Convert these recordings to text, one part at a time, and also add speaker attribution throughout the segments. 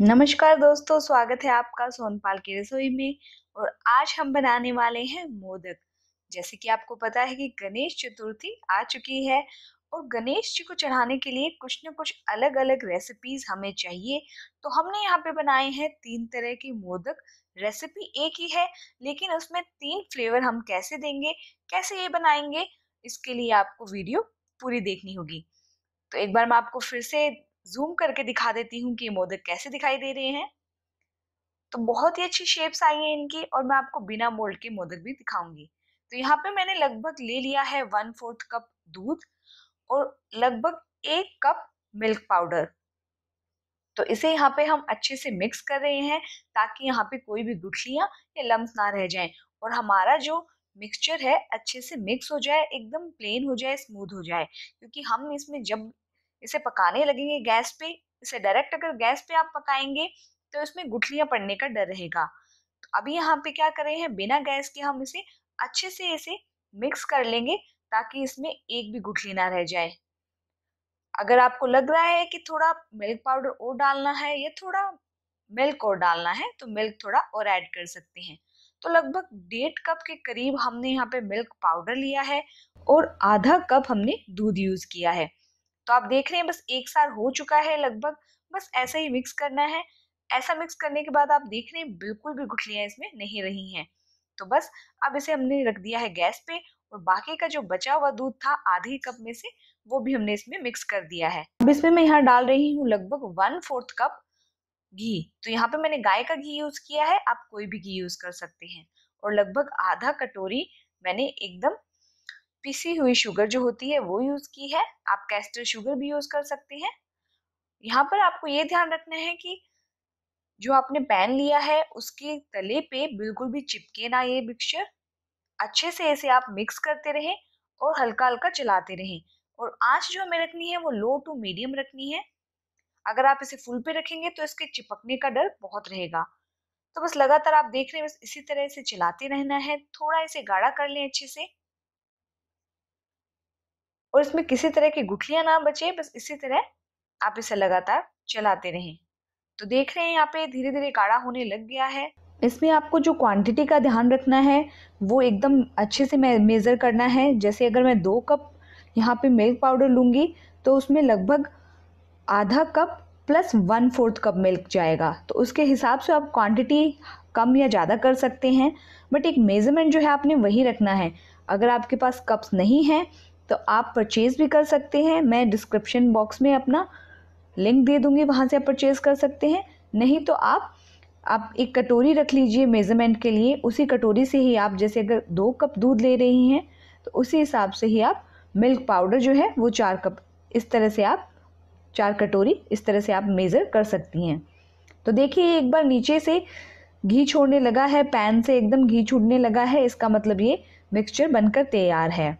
Speaker 1: नमस्कार दोस्तों स्वागत है आपका सोनपाल की रसोई में और आज हम बनाने वाले हैं मोदक जैसे कि आपको पता है कि गणेश चतुर्थी आ चुकी है और गणेश जी को चढ़ाने के लिए कुछ न कुछ अलग अलग रेसिपीज हमें चाहिए तो हमने यहाँ पे बनाए हैं तीन तरह के मोदक रेसिपी एक ही है लेकिन उसमें तीन फ्लेवर हम कैसे देंगे कैसे ये बनाएंगे इसके लिए आपको वीडियो पूरी देखनी होगी तो एक बार मैं आपको फिर से जूम करके दिखा देती हूँ कि ये मोदक कैसे दिखाई दे रहे हैं तो बहुत ही अच्छी शेप्स आई हैं इनकी और मैं आपको बिना मोल्ड के मोदक भी दिखाऊंगी तो यहाँ पे मैंने लगभग ले लिया है वन फोर्थ कप दूध और लगभग एक कप मिल्क पाउडर तो इसे यहाँ पे हम अच्छे से मिक्स कर रहे हैं ताकि यहाँ पे कोई भी गुठलियाँ या लम्स ना रह जाएं और हमारा जो मिक्सचर है अच्छे से मिक्स हो जाए एकदम प्लेन हो जाए स्मूथ हो जाए क्योंकि हम इसमें जब इसे पकाने लगेंगे गैस पे इसे डायरेक्ट अगर गैस पे आप पकाएंगे तो इसमें गुठलियां पड़ने का डर रहेगा तो अभी यहाँ पे क्या कर रहे हैं बिना गैस के हम इसे अच्छे से इसे मिक्स कर लेंगे ताकि इसमें एक भी गुठली ना रह जाए अगर आपको लग रहा है कि थोड़ा मिल्क पाउडर और डालना है या थोड़ा मिल्क और डालना है तो मिल्क थोड़ा और ऐड कर सकते हैं तो लगभग डेढ़ कप के करीब हमने यहाँ पे मिल्क पाउडर लिया है और आधा कप हमने दूध यूज किया है तो आप देख रहे हैं बस एक साल हो चुका है लगभग बस ऐसा ही मिक्स करना है ऐसा मिक्स करने के बाद आप देख रहे हैं बिल्कुल भी गुठलियाँ इसमें नहीं रही हैं तो बस अब इसे हमने रख दिया है गैस पे और बाकी का जो बचा हुआ दूध था आधे कप में से वो भी हमने इसमें मिक्स कर दिया है अब इसमें मैं यहाँ डाल रही हूँ लगभग वन फोर्थ कप घी तो यहाँ पे मैंने गाय का घी यूज किया है आप कोई भी घी यूज कर सकते हैं और लगभग आधा कटोरी मैंने एकदम पिसी हुई शुगर जो होती है वो यूज़ की है आप कैस्टर शुगर भी यूज़ कर सकते हैं यहाँ पर आपको ये ध्यान रखना है कि जो आपने पैन लिया है उसके तले पे बिल्कुल भी चिपके ना ये मिक्सचर अच्छे से इसे आप मिक्स करते रहें और हल्का हल्का चलाते रहें और आंच जो हमें रखनी है वो लो टू मीडियम रखनी है अगर आप इसे फुल पे रखेंगे तो इसके चिपकने का डर बहुत रहेगा तो बस लगातार आप देख रहे हैं बस इसी तरह से चलाते रहना है थोड़ा इसे गाढ़ा कर लें अच्छे से और इसमें किसी तरह की गुठलियां ना बचे बस इसी तरह आप इसे लगातार चलाते रहें तो देख रहे हैं यहाँ पे धीरे धीरे काढ़ा होने लग गया है इसमें आपको जो क्वांटिटी का ध्यान रखना है वो एकदम अच्छे से मेज़र करना है जैसे अगर मैं दो कप यहाँ पे मिल्क पाउडर लूँगी तो उसमें लगभग आधा cup plus one fourth cup milk जाएगा तो उसके हिसाब से आप क्वांटिटी कम या ज़्यादा कर सकते हैं बट एक मेज़रमेंट जो है आपने वही रखना है अगर आपके पास कप्स नहीं हैं तो आप परचेज़ भी कर सकते हैं मैं डिस्क्रिप्शन बॉक्स में अपना लिंक दे दूँगी वहाँ से आप परचेज़ कर सकते हैं नहीं तो आप आप एक कटोरी रख लीजिए मेज़रमेंट के लिए उसी कटोरी से ही आप जैसे अगर दो कप दूध ले रही हैं तो उसी हिसाब से ही आप मिल्क पाउडर जो है वो चार कप इस तरह से आप चार कटोरी इस तरह से आप मेज़र कर सकती हैं तो देखिए एक बार नीचे से घी छोड़ने लगा है पैन से एकदम घी छूटने लगा है इसका मतलब ये मिक्सचर बनकर तैयार है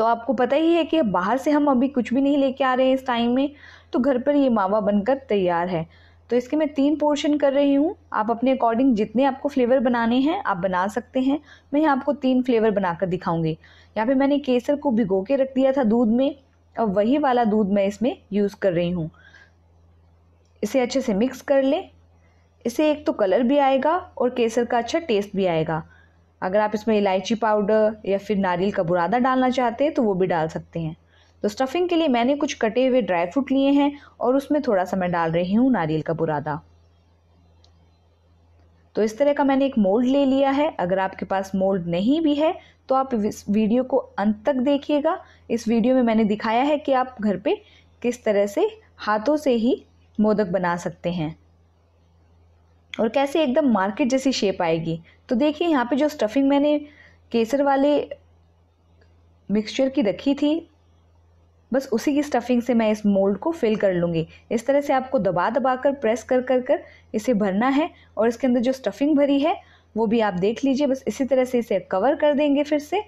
Speaker 1: तो आपको पता ही है कि बाहर से हम अभी कुछ भी नहीं लेके आ रहे हैं इस टाइम में तो घर पर ये मावा बनकर तैयार है तो इसके मैं तीन पोर्शन कर रही हूँ आप अपने अकॉर्डिंग जितने आपको फ्लेवर बनाने हैं आप बना सकते हैं मैं यहाँ आपको तीन फ्लेवर बनाकर दिखाऊंगी यहाँ पे मैंने केसर को भिगो के रख दिया था दूध में अब वही वाला दूध मैं इसमें यूज़ कर रही हूँ इसे अच्छे से मिक्स कर लें इसे एक तो कलर भी आएगा और केसर का अच्छा टेस्ट भी आएगा अगर आप इसमें इलायची पाउडर या फिर नारियल का बुरादा डालना चाहते हैं तो वो भी डाल सकते हैं तो स्टफिंग के लिए मैंने कुछ कटे हुए ड्राई फ्रूट लिए हैं और उसमें थोड़ा सा मैं डाल रही हूँ नारियल का बुरादा तो इस तरह का मैंने एक मोल्ड ले लिया है अगर आपके पास मोल्ड नहीं भी है तो आप इस वीडियो को अंत तक देखिएगा इस वीडियो में मैंने दिखाया है कि आप घर पे किस तरह से हाथों से ही मोदक बना सकते हैं और कैसे एकदम मार्केट जैसी शेप आएगी तो देखिए यहाँ पे जो स्टफिंग मैंने केसर वाले मिक्सचर की रखी थी बस उसी की स्टफिंग से मैं इस मोल्ड को फिल कर लूँगी इस तरह से आपको दबा दबा कर प्रेस कर कर कर इसे भरना है और इसके अंदर जो स्टफिंग भरी है वो भी आप देख लीजिए बस इसी तरह से इसे कवर कर देंगे फिर से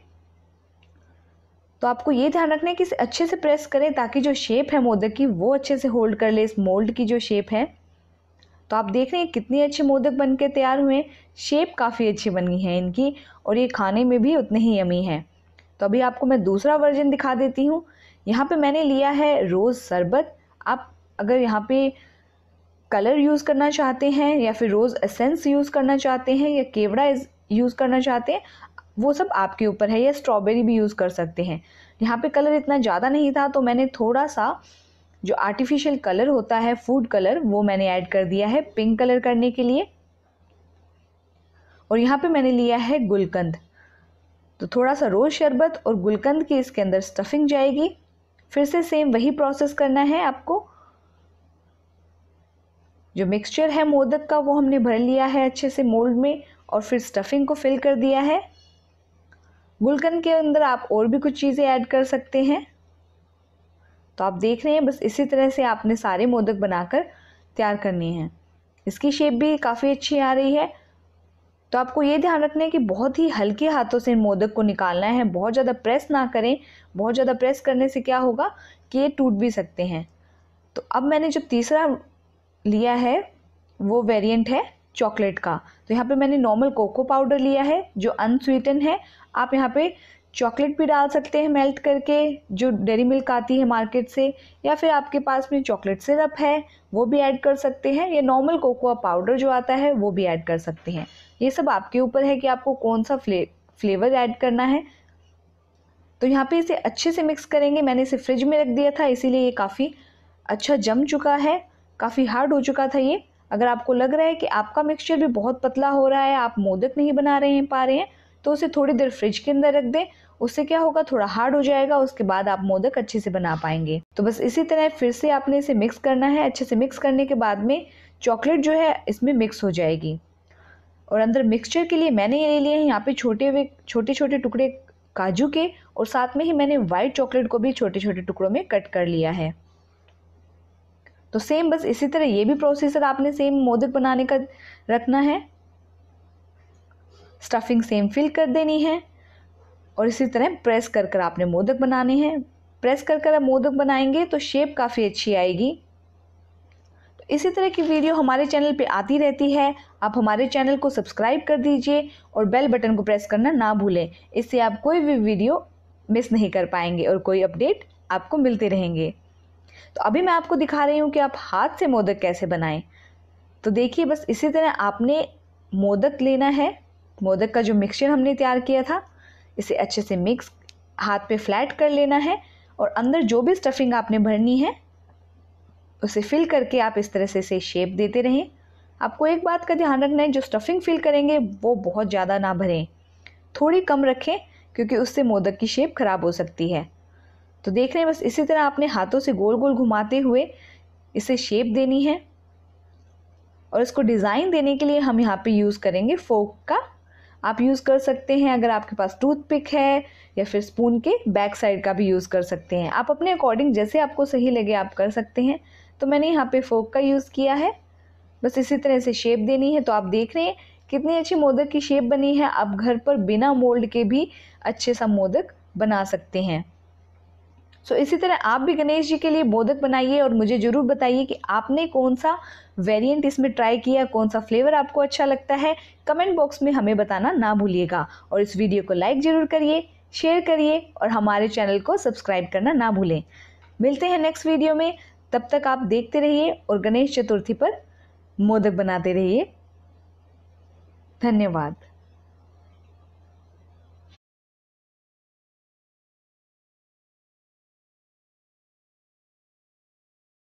Speaker 1: तो आपको ये ध्यान रखना है कि इसे अच्छे से प्रेस करें ताकि जो शेप है मोदक की वो अच्छे से होल्ड कर ले इस मोल्ड की जो शेप है तो आप देख रहे हैं कितने अच्छे मोदक बन के तैयार हुए हैं शेप काफ़ी अच्छी बनी है इनकी और ये खाने में भी उतने ही यमी हैं तो अभी आपको मैं दूसरा वर्जन दिखा देती हूँ यहाँ पे मैंने लिया है रोज़ शरबत आप अगर यहाँ पे कलर यूज़ करना चाहते हैं या फिर रोज़ एसेंस यूज़ करना चाहते हैं या केवड़ा यूज़ करना चाहते हैं वो सब आपके ऊपर है या स्ट्रॉबेरी भी यूज़ कर सकते हैं यहाँ पे कलर इतना ज़्यादा नहीं था तो मैंने थोड़ा सा जो आर्टिफिशियल कलर होता है फूड कलर वो मैंने ऐड कर दिया है पिंक कलर करने के लिए और यहाँ पे मैंने लिया है गुलकंद तो थोड़ा सा रोज़ शरबत और गुलकंद की इसके अंदर स्टफिंग जाएगी फिर से सेम वही प्रोसेस करना है आपको जो मिक्सचर है मोदक का वो हमने भर लिया है अच्छे से मोल्ड में और फिर स्टफिंग को फिल कर दिया है गुलकंद के अंदर आप और भी कुछ चीज़ें ऐड कर सकते हैं तो आप देख रहे हैं बस इसी तरह से आपने सारे मोदक बनाकर तैयार करने हैं इसकी शेप भी काफ़ी अच्छी आ रही है तो आपको ये ध्यान रखना है कि बहुत ही हल्के हाथों से मोदक को निकालना है बहुत ज़्यादा प्रेस ना करें बहुत ज़्यादा प्रेस करने से क्या होगा कि ये टूट भी सकते हैं तो अब मैंने जो तीसरा लिया है वो वेरिएंट है चॉकलेट का तो यहाँ पे मैंने नॉर्मल कोको पाउडर लिया है जो अनस्वीटन है आप यहाँ पे चॉकलेट भी डाल सकते हैं मेल्ट करके जो डेरी मिल्क आती है मार्केट से या फिर आपके पास में चॉकलेट सिरप है वो भी ऐड कर सकते हैं या नॉर्मल कोकोआ पाउडर जो आता है वो भी ऐड कर सकते हैं ये सब आपके ऊपर है कि आपको कौन सा फ्ले फ्लेवर ऐड करना है तो यहाँ पे इसे अच्छे से मिक्स करेंगे मैंने इसे फ्रिज में रख दिया था इसीलिए ये काफ़ी अच्छा जम चुका है काफ़ी हार्ड हो चुका था ये अगर आपको लग रहा है कि आपका मिक्सचर भी बहुत पतला हो रहा है आप मोदक नहीं बना रहे हैं पा रहे हैं तो उसे थोड़ी देर फ्रिज के अंदर रख दें उससे क्या होगा थोड़ा हार्ड हो जाएगा उसके बाद आप मोदक अच्छे से बना पाएंगे तो बस इसी तरह फिर से आपने इसे मिक्स करना है अच्छे से मिक्स करने के बाद में चॉकलेट जो है इसमें मिक्स हो जाएगी और अंदर मिक्सचर के लिए मैंने ये ले लिए हैं यहाँ पे छोटे हुए छोटे छोटे टुकड़े काजू के और साथ में ही मैंने वाइट चॉकलेट को भी छोटे छोटे टुकड़ों में कट कर लिया है तो सेम बस इसी तरह ये भी प्रोसेसर आपने सेम मोदक बनाने का रखना है स्टफिंग सेम फिल कर देनी है और इसी तरह प्रेस कर कर आपने मोदक बनाने हैं प्रेस कर कर आप मोदक बनाएंगे तो शेप काफ़ी अच्छी आएगी तो इसी तरह की वीडियो हमारे चैनल पे आती रहती है आप हमारे चैनल को सब्सक्राइब कर दीजिए और बेल बटन को प्रेस करना ना भूलें इससे आप कोई भी वीडियो मिस नहीं कर पाएंगे और कोई अपडेट आपको मिलते रहेंगे तो अभी मैं आपको दिखा रही हूँ कि आप हाथ से मोदक कैसे बनाएं तो देखिए बस इसी तरह आपने मोदक लेना है मोदक का जो मिक्सचर हमने तैयार किया था इसे अच्छे से मिक्स हाथ पे फ्लैट कर लेना है और अंदर जो भी स्टफिंग आपने भरनी है उसे फिल करके आप इस तरह से इसे शेप देते रहें आपको एक बात का ध्यान रखना है जो स्टफिंग फिल करेंगे वो बहुत ज़्यादा ना भरें थोड़ी कम रखें क्योंकि उससे मोदक की शेप ख़राब हो सकती है तो देख रहे हैं बस इसी तरह आपने हाथों से गोल गोल घुमाते हुए इसे शेप देनी है और इसको डिज़ाइन देने के लिए हम यहाँ पे यूज़ करेंगे फोक का आप यूज़ कर सकते हैं अगर आपके पास टूथपिक है या फिर स्पून के बैक साइड का भी यूज़ कर सकते हैं आप अपने अकॉर्डिंग जैसे आपको सही लगे आप कर सकते हैं तो मैंने यहाँ पे फोक का यूज़ किया है बस इसी तरह से शेप देनी है तो आप देख रहे हैं कितनी अच्छी मोदक की शेप बनी है आप घर पर बिना मोल्ड के भी अच्छे सा मोदक बना सकते हैं सो इसी तरह आप भी गणेश जी के लिए मोदक बनाइए और मुझे ज़रूर बताइए कि आपने कौन सा वेरिएंट इसमें ट्राई किया कौन सा फ्लेवर आपको अच्छा लगता है कमेंट बॉक्स में हमें बताना ना भूलिएगा और इस वीडियो को लाइक ज़रूर करिए शेयर करिए और हमारे चैनल को सब्सक्राइब करना ना भूलें मिलते हैं नेक्स्ट वीडियो में तब तक आप देखते रहिए और गणेश चतुर्थी पर मोदक बनाते रहिए धन्यवाद